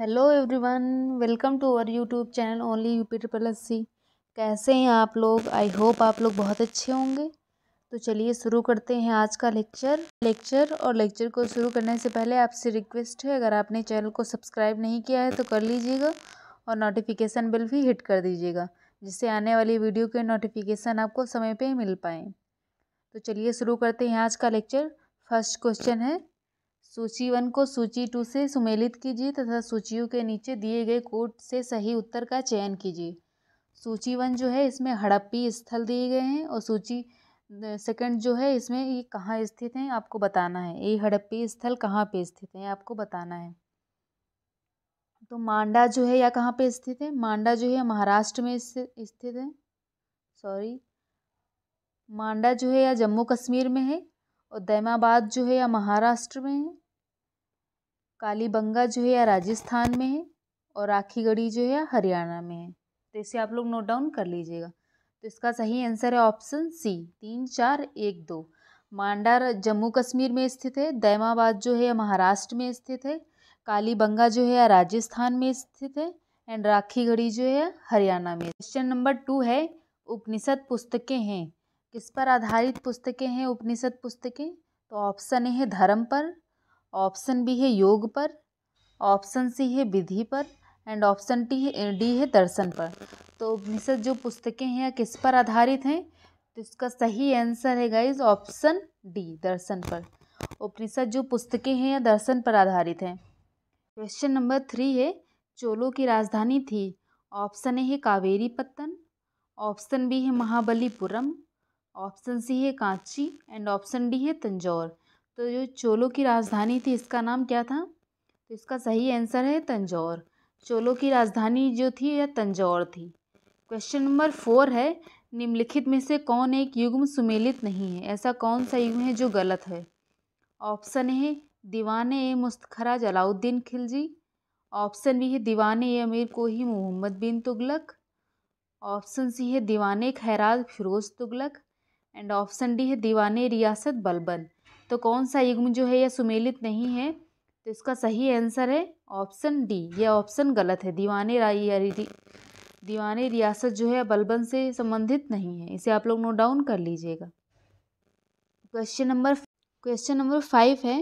hello everyone welcome to our YouTube channel only U P triple S C कैसे हैं आप लोग I hope आप लोग बहुत अच्छे होंगे तो चलिए शुरू करते हैं आज का लेक्चर लेक्चर और लेक्चर को शुरू करने से पहले आपसे रिक्वेस्ट है अगर आपने चैनल को सब्सक्राइब नहीं किया है तो कर लीजिएगा और नोटिफिकेशन बिल भी हिट कर दीजिएगा जिससे आने वाली वीडियो के नोटिफिकेशन आपको समय पर मिल पाएँ तो चलिए शुरू करते हैं आज का लेक्चर फर्स्ट क्वेश्चन है सूची वन को सूची टू से सुमेलित कीजिए तथा सूचियों के नीचे दिए गए कोड से सही उत्तर का चयन कीजिए सूची वन जो है इसमें हड़प्पी स्थल दिए गए हैं और सूची सेकंड जो है इसमें ये कहाँ स्थित हैं आपको बताना है ये हड़प्पी स्थल कहाँ पे स्थित हैं आपको बताना है तो मांडा जो है या कहाँ पे स्थित है मांडा जो है महाराष्ट्र में स्थित है सॉरी मांडा जो है या जम्मू कश्मीर में है और दैमाबाद जो है या महाराष्ट्र में है कालीबंगा जो है राजस्थान में है और राखीगढ़ी जो है हरियाणा में है तो इसे आप लोग नोट डाउन कर लीजिएगा तो इसका सही आंसर है ऑप्शन सी तीन चार एक दो मांडा जम्मू कश्मीर में स्थित है दैमाबाद जो है महाराष्ट्र में स्थित है कालीबंगा जो है राजस्थान में स्थित है एंड राखीगढ़ी जो है हरियाणा में क्वेश्चन नंबर टू है उपनिषद पुस्तकें हैं किस पर आधारित पुस्तकें हैं उपनिषद पुस्तकें तो ऑप्शन ए है धर्म पर ऑप्शन बी है योग पर ऑप्शन सी है विधि पर एंड ऑप्शन टी है डी है दर्शन पर तो उपनिषद जो पुस्तकें हैं किस पर आधारित हैं तो इसका सही आंसर है गाइज ऑप्शन डी दर्शन पर उपनिषद जो पुस्तकें हैं या दर्शन पर आधारित हैं क्वेश्चन नंबर थ्री है चोलों की राजधानी थी ऑप्शन ए है कावेरी पत्तन ऑप्शन बी है महाबलीपुरम ऑप्शन सी है कांची एंड ऑप्शन डी है तंजौर तो जो चोलों की राजधानी थी इसका नाम क्या था तो इसका सही आंसर है तंजौर चोलों की राजधानी जो थी यह तंजौर थी क्वेश्चन नंबर फोर है निम्नलिखित में से कौन एक युग्म सुमेलित नहीं है ऐसा कौन सा युग्म है जो गलत है ऑप्शन है दीवान ए मुस्तखरा जलाउद्दीन खिलजी ऑप्शन बी है दीवान ए अमीर को ही मोहम्मद बिन तुगलक ऑप्शन सी है दीवान खैराज Firoz Tughlaq and option D है दीवान रियासत बलबन तो कौन सा युग्म जो है यह सुमेलित नहीं है तो इसका सही आंसर है ऑप्शन डी यह ऑप्शन गलत है दीवाने दीवाने रियासत जो है बलबन से संबंधित नहीं है इसे आप लोग नोट डाउन कर लीजिएगा question number question number five है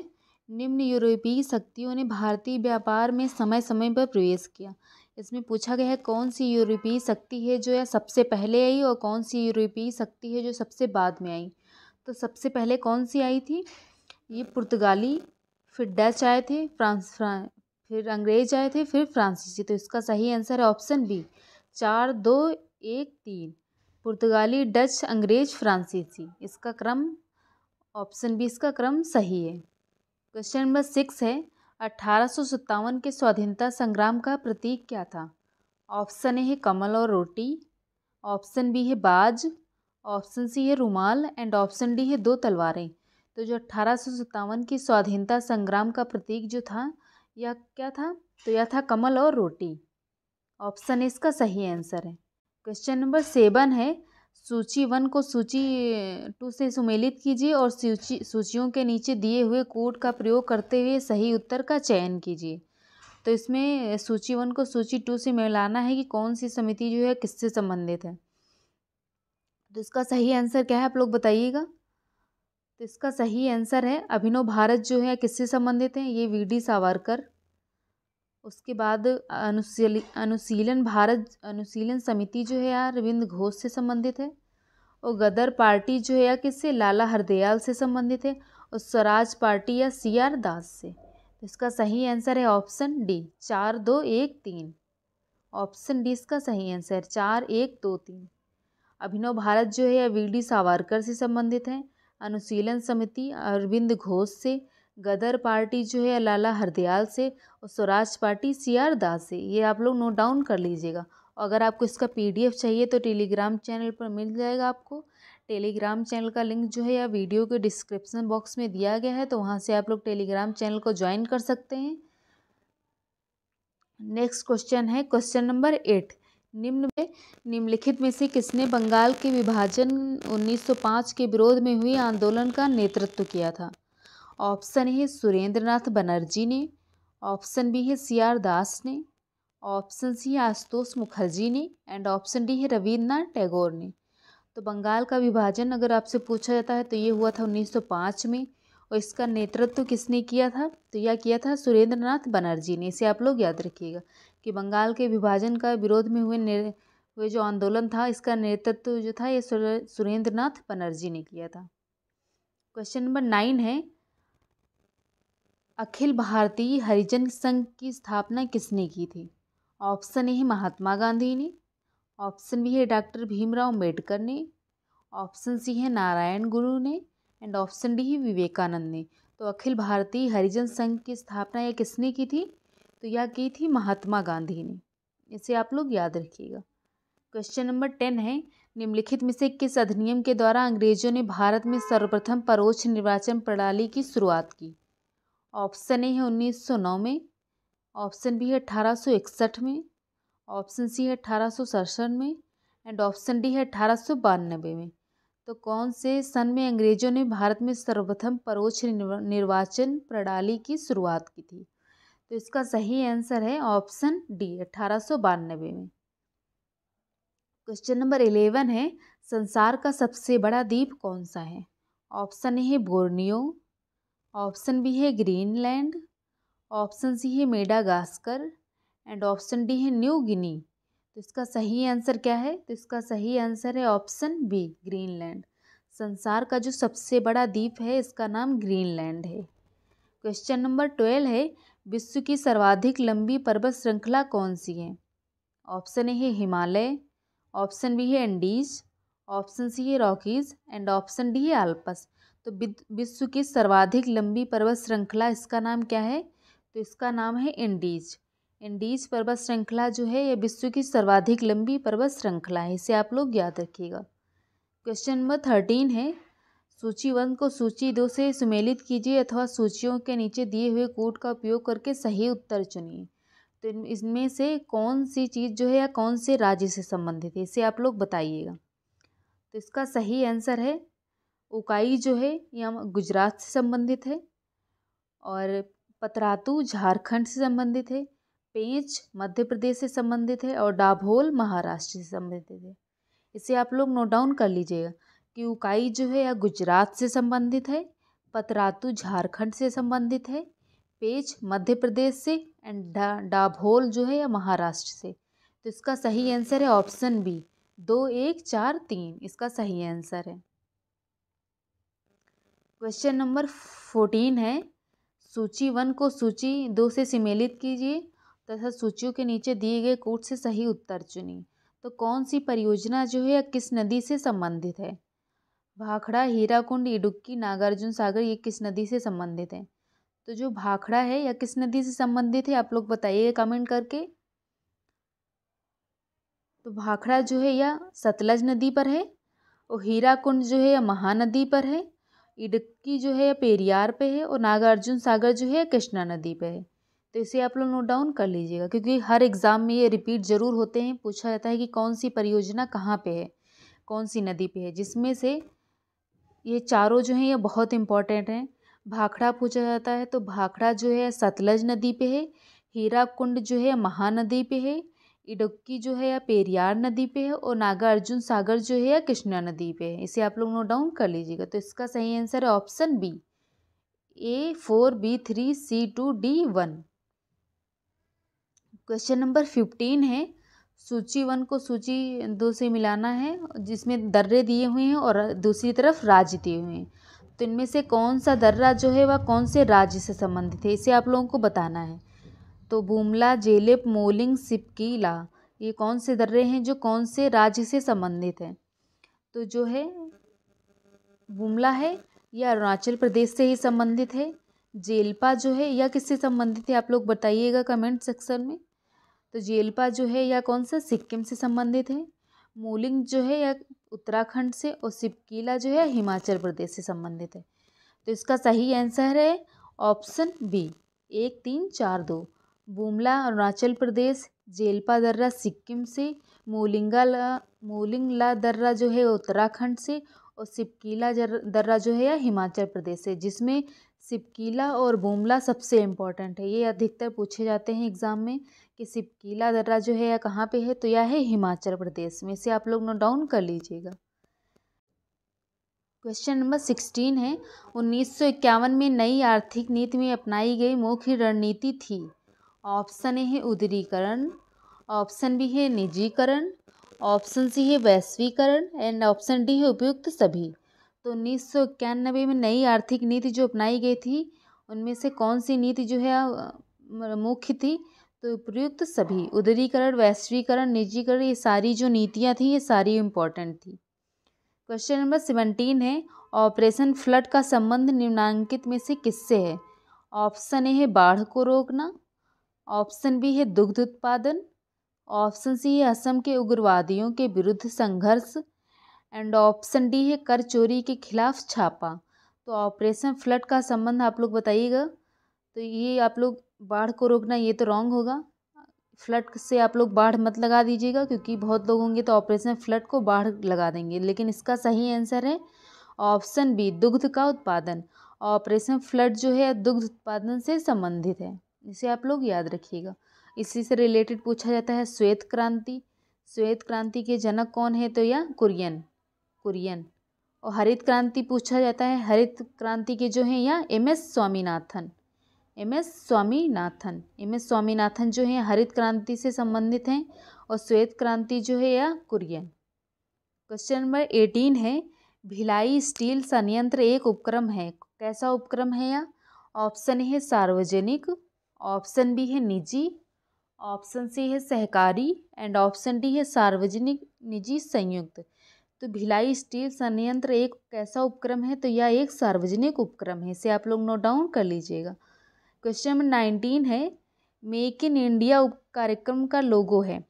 निम्न यूरोपीय शक्तियों ने भारतीय व्यापार में समय समय पर प्रवेश किया इसमें पूछा गया है कौन सी यूरोपीय शक्ति है जो है सबसे पहले आई और कौन सी यूरोपीय शक्ति है जो सबसे बाद में आई तो सबसे पहले कौन सी आई थी ये पुर्तगाली फिर डच आए थे फ्रांस फ्रां फिर अंग्रेज आए थे फिर फ्रांसीसी तो इसका सही आंसर है ऑप्शन बी चार दो एक तीन पुर्तगाली डच अंग्रेज फ्रांसीसी इसका क्रम ऑप्शन बी इसका क्रम सही है क्वेश्चन नंबर सिक्स है अट्ठारह के स्वाधीनता संग्राम का प्रतीक क्या था ऑप्शन ए है कमल और रोटी ऑप्शन बी है बाज ऑप्शन सी है रुमाल एंड ऑप्शन डी है दो तलवारें तो जो अट्ठारह की स्वाधीनता संग्राम का प्रतीक जो था यह क्या था तो यह था कमल और रोटी ऑप्शन इसका सही आंसर है क्वेश्चन नंबर सेवन है सूची वन को सूची टू से सुमेलित कीजिए और सूची सूचियों के नीचे दिए हुए कोड का प्रयोग करते हुए सही उत्तर का चयन कीजिए तो इसमें सूची वन को सूची टू से मिलाना है कि कौन सी समिति जो है किससे संबंधित है तो इसका सही आंसर क्या है आप लोग बताइएगा तो इसका सही आंसर है अभिनव भारत जो है किससे संबंधित हैं ये वी डी सावरकर उसके बाद अनुशील अनुशीलन भारत अनुशीलन समिति जो है यार रविंद्र घोष से संबंधित है और गदर पार्टी जो है या किससे लाला हरदयाल से संबंधित है और स्वराज पार्टी या सी आर दास से तो इसका सही आंसर है ऑप्शन डी चार दो एक तीन ऑप्शन डी इसका सही आंसर चार एक दो तीन अभिनव भारत जो है यह वी डी सावरकर से संबंधित है अनुशीलन समिति अरविंद घोष से गदर पार्टी जो है लाला हरदयाल से और Swaraj party C R Das से ये आप लोग नोट डाउन कर लीजिएगा और अगर आपको इसका पीडीएफ चाहिए तो टेलीग्राम चैनल पर मिल जाएगा आपको टेलीग्राम चैनल का लिंक जो है या वीडियो के डिस्क्रिप्सन बॉक्स में दिया गया है तो वहाँ से आप लोग टेलीग्राम चैनल को ज्वाइन कर सकते हैं नेक्स्ट क्वेश्चन है क्वेश्चन नंबर एट निम्न में निम्नलिखित में से किसने बंगाल के विभाजन 1905 के विरोध में हुए आंदोलन का नेतृत्व किया था ऑप्शन है सुरेंद्रनाथ बनर्जी ने ऑप्शन बी है सी आर दास ने ऑप्शन सी है आशुतोष मुखर्जी ने एंड ऑप्शन डी है रविन्द्रनाथ टैगोर ने तो बंगाल का विभाजन अगर आपसे पूछा जाता है तो ये हुआ था 1905 में और इसका नेतृत्व किसने किया था तो यह किया था सुरेंद्रनाथ बनर्जी ने इसे आप लोग याद रखिएगा कि बंगाल के विभाजन का विरोध में हुए हुए जो आंदोलन था इसका नेतृत्व जो था ये सुरेंद्र नाथ बनर्जी ने किया था क्वेश्चन नंबर नाइन है अखिल भारतीय हरिजन संघ की स्थापना किसने की थी ऑप्शन ए है महात्मा गांधी ने ऑप्शन बी है डॉक्टर भीमराव अम्बेडकर ने ऑप्शन सी है नारायण गुरु ने एंड ऑप्शन डी है विवेकानंद ने तो अखिल भारतीय हरिजन संघ की स्थापना ये किसने की थी तो यह की थी महात्मा गांधी ने इसे आप लोग याद रखिएगा क्वेश्चन नंबर टेन है निम्नलिखित में से किस अधिनियम के द्वारा अंग्रेजों ने भारत में सर्वप्रथम परोक्ष निर्वाचन प्रणाली की शुरुआत की ऑप्शन ए है 1909 में ऑप्शन बी है 1861 में ऑप्शन सी है अठारह में एंड ऑप्शन डी है अठारह में तो कौन से सन में अंग्रेजों ने भारत में सर्वप्रथम परोक्ष निर्वाचन प्रणाली की शुरुआत की थी तो इसका सही आंसर है ऑप्शन डी अठारह सौ बानबे में क्वेश्चन नंबर इलेवन है संसार का सबसे बड़ा द्वीप कौन सा है ऑप्शन ए है बोर्नियो ऑप्शन बी है ग्रीनलैंड ऑप्शन सी है मेडागास्कर एंड ऑप्शन डी है न्यू गिनी तो इसका सही आंसर क्या है तो इसका सही आंसर है ऑप्शन बी ग्रीनलैंड संसार का जो सबसे बड़ा द्वीप है इसका नाम ग्रीनलैंड है क्वेश्चन नंबर ट्वेल्व है विश्व की सर्वाधिक लंबी पर्वत श्रृंखला कौन सी है ऑप्शन ए है हिमालय ऑप्शन बी है एंडीज ऑप्शन सी है रॉकीज एंड ऑप्शन डी है आल्पस तो विश्व की सर्वाधिक लंबी पर्वत श्रृंखला इसका नाम क्या है तो इसका नाम है इंडीज इंडीज पर्वत श्रृंखला जो है यह विश्व की सर्वाधिक लंबी पर्वत श्रृंखला है इसे आप लोग याद रखिएगा क्वेश्चन नंबर थर्टीन है सूची वन को सूची दो से सुमेलित कीजिए अथवा सूचियों के नीचे दिए हुए कोड का उपयोग करके सही उत्तर चुनिए तो इसमें से कौन सी चीज़ जो है या कौन से राज्य से संबंधित है इसे आप लोग बताइएगा तो इसका सही आंसर है उकाई जो है यह गुजरात से संबंधित है और पतरातू झारखंड से संबंधित है पेंच मध्य प्रदेश से संबंधित है और डाभोल महाराष्ट्र से संबंधित है इसे आप लोग नोट डाउन कर लीजिएगा उकाई जो है यह गुजरात से संबंधित है पतरातू झारखंड से संबंधित है पेच मध्य प्रदेश से एंड डाभोल जो है या महाराष्ट्र से तो इसका सही आंसर है ऑप्शन बी दो एक चार तीन इसका सही आंसर है क्वेश्चन नंबर फोर्टीन है सूची वन को सूची दो से सम्मिलित कीजिए तथा सूचियों के नीचे दिए गए कोट से सही उत्तर चुनिए तो कौन सी परियोजना जो है या किस नदी से संबंधित है भाखड़ा हीराकुंड इडुक्की नागार्जुन सागर ये किस नदी से संबंधित हैं तो जो भाखड़ा है यह किस नदी से संबंधित है आप लोग बताइए कमेंट करके तो भाखड़ा जो है यह सतलज नदी पर है और हीराकुंड जो है या महानदी पर है इडक्की जो है या पेरियार पे है और नागार्जुन सागर जो है कृष्णा नदी पे है तो इसे आप लोग नोट डाउन कर लीजिएगा क्योंकि हर एग्ज़ाम में ये रिपीट ज़रूर होते हैं पूछा जाता है कि कौन सी परियोजना कहाँ पे है कौन सी नदी पे है जिसमें से ये चारों जो हैं ये बहुत इम्पॉर्टेंट हैं भाखड़ा पूछा जाता है तो भाखड़ा जो है सतलज नदी पे है हीरा कुंड जो है महानदी पे है इडुक्की जो है या पेरियार नदी पे है और नागार्जुन सागर जो है या कृष्णा नदी पे है इसे आप लोग नोट डाउन कर लीजिएगा तो इसका सही आंसर है option B A four B three C two D one question number fifteen है सूची वन को सूची दो से मिलाना है जिसमें दर्रे दिए हुए हैं और दूसरी तरफ राज्य दिए हुए हैं तो इनमें से कौन सा दर्रा जो है वह कौन से राज्य से संबंधित है इसे आप लोगों को बताना है तो बुमला जेलेप मोलिंग सिपकीला ये कौन से दर्रे हैं जो कौन से राज्य से संबंधित हैं तो जो है बुमला है यह अरुणाचल प्रदेश से ही संबंधित है जेलपा जो है यह किससे संबंधित है आप लोग बताइएगा कमेंट सेक्शन में तो जेलपा जो है यह कौन सा सिक्किम से संबंधित है मूलिंग जो है यह उत्तराखंड से और सिपकीला जो है हिमाचल प्रदेश से संबंधित है तो इसका सही आंसर है ऑप्शन बी एक तीन चार दो बुमला अरुणाचल प्रदेश जेलपा दर्रा सिक्किम से मोलिंगा ला मोलिंगला दर्रा जो है उत्तराखंड से और सिपकीला दर्रा जो है यह हिमाचल प्रदेश से जिसमें सिपकीला और बुमला सबसे इम्पॉर्टेंट है ये अधिकतर पूछे जाते हैं एग्ज़ाम में कि सिपकीला दर्रा जो है यह कहाँ पे है तो यह है हिमाचल प्रदेश में इसे आप लोग नोट डाउन कर लीजिएगा क्वेश्चन नंबर सिक्सटीन है उन्नीस सौ इक्यावन में नई आर्थिक नीति में अपनाई गई मुख्य रणनीति थी ऑप्शन ए है उदरीकरण ऑप्शन बी है निजीकरण ऑप्शन सी है वैश्वीकरण एंड ऑप्शन डी है उपयुक्त सभी तो उन्नीस सौ इक्यानबे में नई आर्थिक नीति जो अपनाई गई थी उनमें से कौन सी नीति जो है मुख्य थी तो उपयुक्त सभी उदरीकरण वैश्वीकरण निजीकरण ये सारी जो नीतियाँ थी ये सारी इम्पोर्टेंट थी क्वेश्चन नंबर सेवनटीन है ऑपरेशन फ्लड का संबंध निम्नांकित में से किससे है ऑप्शन ए है बाढ़ को रोकना ऑप्शन बी है दुग्ध उत्पादन ऑप्शन सी है असम के उग्रवादियों के विरुद्ध संघर्ष एंड ऑप्शन डी है कर चोरी के खिलाफ छापा तो ऑपरेशन फ्लड का संबंध आप लोग बताइएगा तो ये आप लोग बाढ़ को रोकना ये तो रॉन्ग होगा फ्लड से आप लोग बाढ़ मत लगा दीजिएगा क्योंकि बहुत लोग होंगे तो ऑपरेशन फ्लड को बाढ़ लगा देंगे लेकिन इसका सही आंसर है ऑप्शन बी दुग्ध का उत्पादन ऑपरेशन फ्लड जो है दुग्ध उत्पादन से संबंधित है इसे आप लोग याद रखिएगा इसी से रिलेटेड पूछा जाता है श्वेत क्रांति श्वेत क्रांति के जनक कौन है तो या कुरियन कुरियन और हरित क्रांति पूछा जाता है हरित क्रांति के जो हैं या M S Swaminathan M S Swaminathan M S Swaminathan जो हैं हरित क्रांति से संबंधित हैं और श्वेत क्रांति जो है या कुरियन क्वेश्चन नंबर एटीन है भिलाई स्टील संयंत्र एक उपक्रम है कैसा उपक्रम है या ऑप्शन है सार्वजनिक ऑप्शन बी है निजी ऑप्शन सी है सहकारी एंड ऑप्शन डी है सार्वजनिक निजी संयुक्त तो भिलाई स्टील संयंत्र एक कैसा उपक्रम है तो यह एक सार्वजनिक उपक्रम है इसे आप लोग नोट डाउन कर लीजिएगा क्वेश्चन नंबर नाइनटीन है मेक इन इंडिया कार्यक्रम का लोगो है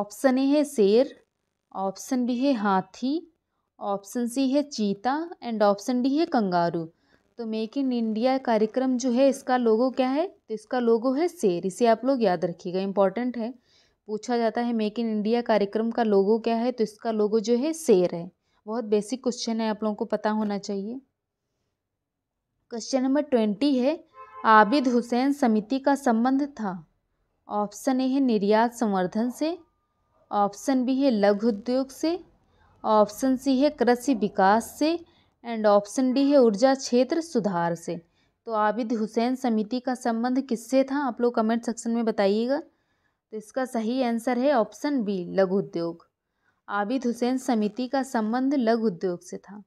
ऑप्शन ए है शेर ऑप्शन बी है हाथी ऑप्शन सी है चीता एंड ऑप्शन डी है कंगारू तो मेक इन इंडिया कार्यक्रम जो है इसका लोगो क्या है तो इसका लोगो है शेर इसे आप लोग याद रखिएगा इंपॉर्टेंट है पूछा जाता है मेक इन इंडिया कार्यक्रम का लोगो क्या है तो इसका लोगो जो है शेर है बहुत बेसिक क्वेश्चन है आप लोगों को पता होना चाहिए क्वेश्चन नंबर ट्वेंटी है आबिद हुसैन समिति का संबंध था ऑप्शन ए है निर्यात संवर्धन से ऑप्शन बी है लघु उद्योग से ऑप्शन सी है कृषि विकास से एंड ऑप्शन डी है ऊर्जा क्षेत्र सुधार से तो आबिद हुसैन समिति का संबंध किससे था आप लोग कमेंट सेक्शन में बताइएगा तो इसका सही आंसर है ऑप्शन बी लघु उद्योग आबिद हुसैन समिति का संबंध लघु उद्योग से था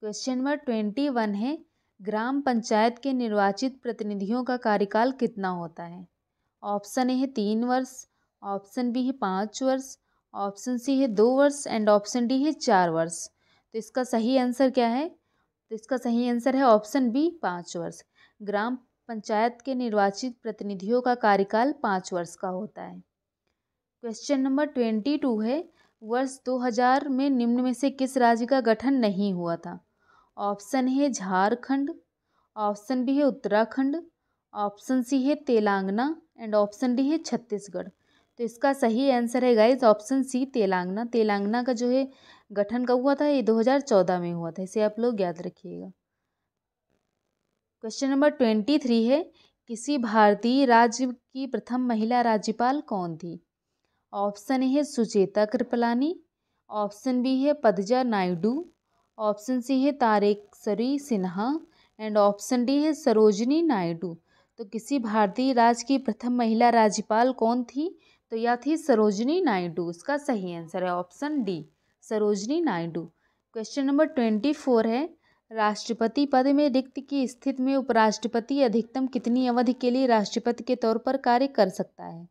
क्वेश्चन नंबर ट्वेंटी वन है ग्राम पंचायत के निर्वाचित प्रतिनिधियों का कार्यकाल कितना होता है ऑप्शन ए है तीन वर्ष ऑप्शन बी है पाँच वर्ष ऑप्शन सी है दो वर्ष एंड ऑप्शन डी है चार वर्ष तो इसका सही आंसर क्या है तो इसका सही आंसर है ऑप्शन बी पाँच वर्ष ग्राम पंचायत के निर्वाचित प्रतिनिधियों का कार्यकाल पाँच वर्ष का होता है क्वेश्चन नंबर ट्वेंटी टू है वर्ष 2000 में निम्न में से किस राज्य का गठन नहीं हुआ था ऑप्शन है झारखंड ऑप्शन बी है उत्तराखंड ऑप्शन सी है तेलंगाना एंड ऑप्शन डी है छत्तीसगढ़ तो इसका सही आंसर है guys option C Telangana Telangana का जो है गठन कब हुआ था ये 2014 में हुआ था इसे आप लोग याद रखिएगा क्वेश्चन नंबर ट्वेंटी थ्री है किसी भारतीय राज्य की प्रथम महिला राज्यपाल कौन थी ऑप्शन ए है सुचेता कृपलानी ऑप्शन बी है पदजा नायडू ऑप्शन सी है तारेक सरी सिन्हा एंड ऑप्शन डी है सरोजनी नायडू तो किसी भारतीय राज्य की प्रथम महिला राज्यपाल कौन थी तो यह थी सरोजनी नायडू इसका सही आंसर है option D Sarojini Naidu question number twenty four है राष्ट्रपति पद में रिक्त की स्थिति में उपराष्ट्रपति अधिकतम कितनी अवधि के लिए राष्ट्रपति के तौर पर कार्य कर सकता है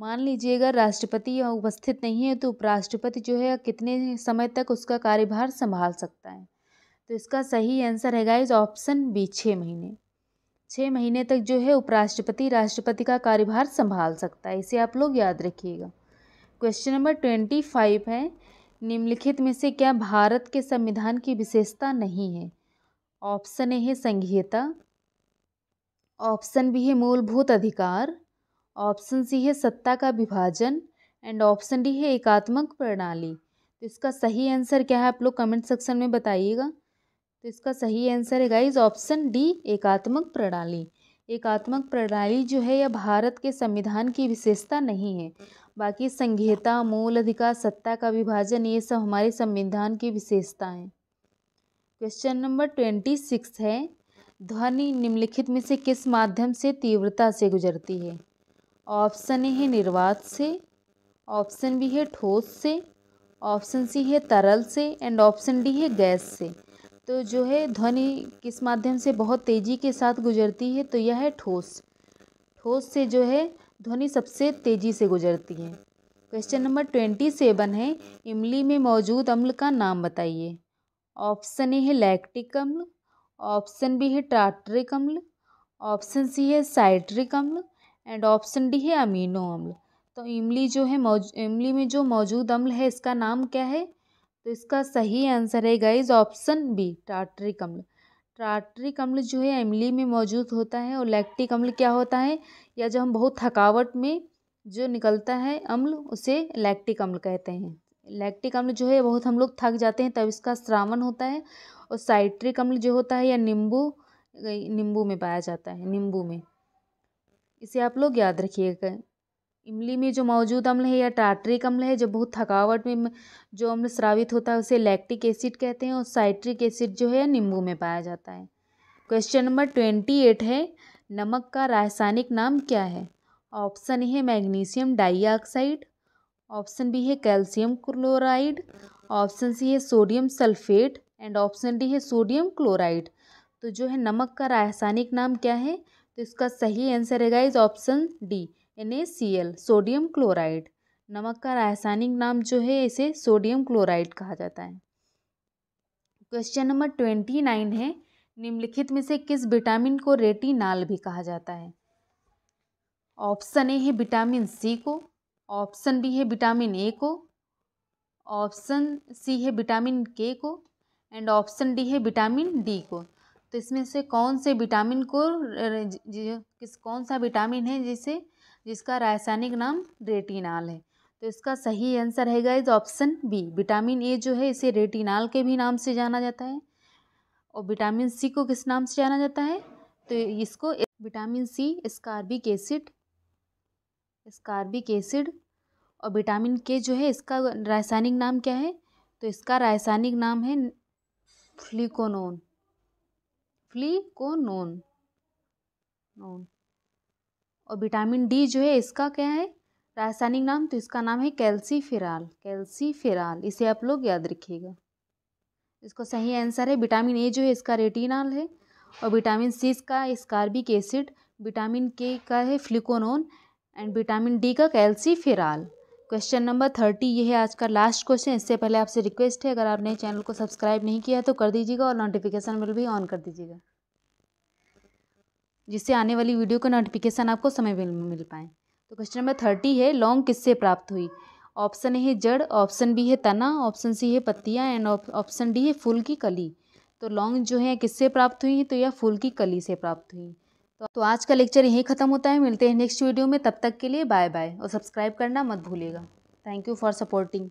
मान लीजिए अगर राष्ट्रपति उपस्थित नहीं है तो उपराष्ट्रपति जो है कितने समय तक उसका कार्यभार संभाल सकता है तो इसका सही आंसर है गाइज ऑप्शन बी छः महीने छः महीने तक जो है उपराष्ट्रपति राष्ट्रपति का कार्यभार संभाल सकता है इसे आप लोग याद रखिएगा क्वेश्चन नंबर ट्वेंटी फाइव है निम्नलिखित में से क्या भारत के संविधान की विशेषता नहीं है ऑप्शन ए है संघीयता ऑप्शन बी है मूलभूत अधिकार ऑप्शन सी है सत्ता का विभाजन एंड ऑप्शन डी है एकात्मक प्रणाली तो इसका सही आंसर क्या है आप लोग कमेंट सेक्शन में बताइएगा तो इसका सही आंसर है गाइज ऑप्शन डी एकात्मक प्रणाली एकात्मक प्रणाली जो है यह भारत के संविधान की विशेषता नहीं है बाकी संघीयता मूल अधिकार सत्ता का विभाजन ये सब हमारे संविधान की विशेषता हैं क्वेश्चन नंबर ट्वेंटी सिक्स है ध्वनि निम्नलिखित में से किस माध्यम से तीव्रता से गुजरती है ऑप्शन ए है निर्वात से ऑप्शन बी है ठोस से ऑप्शन सी है तरल से एंड ऑप्शन डी है गैस से तो जो है ध्वनि किस माध्यम से बहुत तेज़ी के साथ गुजरती है तो यह है ठोस ठोस से जो है ध्वनि सबसे तेज़ी से गुजरती है क्वेश्चन नंबर ट्वेंटी सेवन है इमली में मौजूद अम्ल का नाम बताइए ऑप्शन ए है लैक्टिक अम्ल ऑप्शन बी है टाटरिक अम्ल ऑप्शन सी है साइट्रिक अम्ल एंड ऑप्शन डी है अमीनो अम्ल तो इमली जो है इमली में जो मौजूद अम्ल है इसका नाम क्या है तो इसका सही आंसर है गाइज ऑप्शन बी टाटरिक अम्ल टार्टरिक अम्ल जो है इमली में मौजूद होता है और लैक्टिक अम्ल क्या होता है या जो हम बहुत थकावट में जो निकलता है अम्ल उसे लैक्टिक अम्ल कहते हैं लैक्टिक अम्ल जो है बहुत हम लोग थक जाते हैं तब इसका श्रावण होता है और साइट्रिक अम्ल जो होता है या नींबू नींबू में पाया जाता है नींबू में इसे आप लोग याद रखिएगा इमली में जो मौजूद अम्ल है या टार्ट्रिक अम्ल है जो बहुत थकावट में जो अम्ल स्रावित होता है उसे लैक्टिक एसिड कहते हैं और साइट्रिक एसिड जो है नींबू में पाया जाता है क्वेश्चन नंबर ट्वेंटी एट है नमक का रासायनिक नाम क्या है ऑप्शन ए है मैग्नीशियम डाइऑक्साइड ऑप्शन बी है कैल्शियम क्लोराइड ऑप्शन सी है sodium sulphate and option D है सोडियम क्लोराइड तो जो है नमक का रासायनिक नाम क्या है तो इसका सही आंसर है गाइज ऑप्शन डी एन सोडियम क्लोराइड नमक का रासायनिक नाम जो है इसे सोडियम क्लोराइड कहा जाता है क्वेश्चन नंबर ट्वेंटी नाइन है निम्नलिखित में से किस विटामिन को रेटिनाल भी कहा जाता है ऑप्शन ए है विटामिन सी को ऑप्शन बी है विटामिन ए को ऑप्शन सी है विटामिन के को एंड ऑप्शन डी है विटामिन डी को तो इसमें से कौन से विटामिन को किस कौन सा विटामिन है जिसे जिसका रासायनिक नाम रेटिनाल है तो इसका सही आंसर है guys option B vitamin A जो है इसे रेटिनाल के भी नाम से जाना जाता है और विटामिन सी को किस नाम से जाना जाता है तो इसको vitamin C ascorbic acid ascorbic acid और विटामिन के जो है इसका रासायनिक नाम क्या है तो इसका रासायनिक नाम है फ्लिकोनोन फ्लिकोनोन नोन और विटामिन डी जो है इसका क्या है रासायनिक नाम तो इसका नाम है कैल्सीफेराल फिराल इसे आप लोग याद रखिएगा इसको सही आंसर है विटामिन ए जो है इसका रेटिनाल है और विटामिन सी का स्कार्बिक एसिड विटामिन के का है फ्लिकोनोन एंड विटामिन डी का फिराल क्वेश्चन नंबर थर्टी ये है आज का लास्ट क्वेश्चन इससे पहले आपसे रिक्वेस्ट है अगर आपने चैनल को सब्सक्राइब नहीं किया तो कर दीजिएगा और नोटिफिकेशन बिल भी ऑन कर दीजिएगा जिससे आने वाली वीडियो का नोटिफिकेशन आपको समय में मिल पाए तो क्वेश्चन नंबर थर्टी है लौंग किससे प्राप्त हुई ऑप्शन ए है जड़ ऑप्शन बी है तना ऑप्शन सी है पत्तियाँ एंड ऑप्शन डी है फूल की कली तो लौंग जो है किससे प्राप्त हुई तो यह फूल की कली से प्राप्त हुई तो, तो आज का लेक्चर यहीं ख़त्म होता है मिलते हैं नेक्स्ट वीडियो में तब तक के लिए बाय बाय और सब्सक्राइब करना मत भूलिएगा थैंक यू फॉर सपोर्टिंग